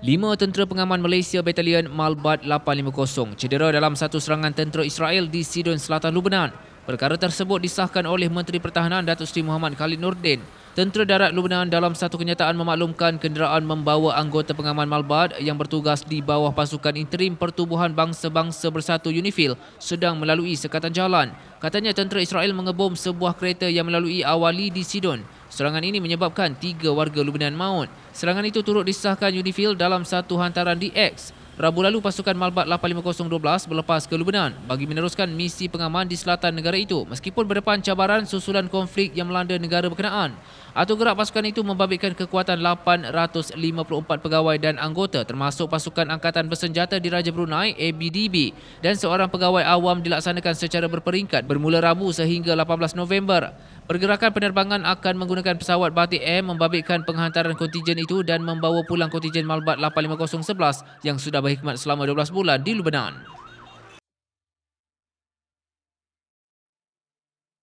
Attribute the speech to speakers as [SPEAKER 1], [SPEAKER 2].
[SPEAKER 1] Lima tentera pengaman Malaysia Batalion Malbat 850 cedera dalam satu serangan tentera Israel di Sidon Selatan Lubnan. Perkara tersebut disahkan oleh Menteri Pertahanan Datuk Seri Muhammad Khalid Nordin. Tentera Darat Lubnan dalam satu kenyataan memaklumkan kenderaan membawa anggota pengaman Malbat yang bertugas di bawah pasukan interim Pertubuhan Bangsa-Bangsa Bersatu UNIFIL sedang melalui sekatan jalan. Katanya tentera Israel mengebom sebuah kereta yang melalui awali di Sidon. Serangan ini menyebabkan tiga warga Lubnan maut. Serangan itu turut disahkan Unifil dalam satu hantaran di X. Rabu lalu pasukan Malbat 85012 berlepas ke Lubnan bagi meneruskan misi pengaman di selatan negara itu meskipun berdepan cabaran susulan konflik yang melanda negara berkenaan. Atur gerak pasukan itu membabitkan kekuatan 854 pegawai dan anggota termasuk pasukan Angkatan Bersenjata di Raja Brunei ABDB dan seorang pegawai awam dilaksanakan secara berperingkat bermula Rabu sehingga 18 November. Pergerakan penerbangan akan menggunakan pesawat Batik Air membabitkan penghantaran kontijen itu dan membawa pulang kontijen Malbat 85011 yang sudah berkhidmat selama 12 bulan di Lebanon.